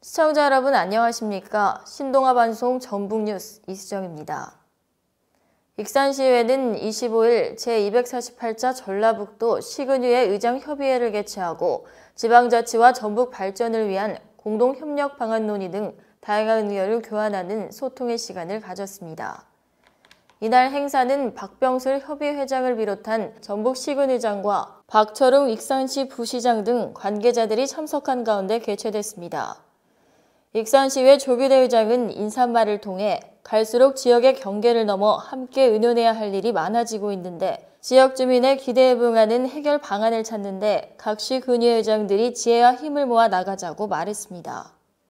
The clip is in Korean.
시청자 여러분 안녕하십니까? 신동아 방송 전북뉴스 이수정입니다. 익산시의회는 25일 제248차 전라북도 시근위의 의장협의회를 개최하고 지방자치와 전북 발전을 위한 공동협력 방안 논의 등 다양한 의견을 교환하는 소통의 시간을 가졌습니다. 이날 행사는 박병술 협의회장을 비롯한 전북 시군의장과 박철웅 익산시 부시장 등 관계자들이 참석한 가운데 개최됐습니다. 익산시의 조규대 의장은 인사말을 통해 갈수록 지역의 경계를 넘어 함께 의논해야 할 일이 많아지고 있는데 지역 주민의 기대에 부응하는 해결 방안을 찾는데 각시 근위회장들이 지혜와 힘을 모아 나가자고 말했습니다.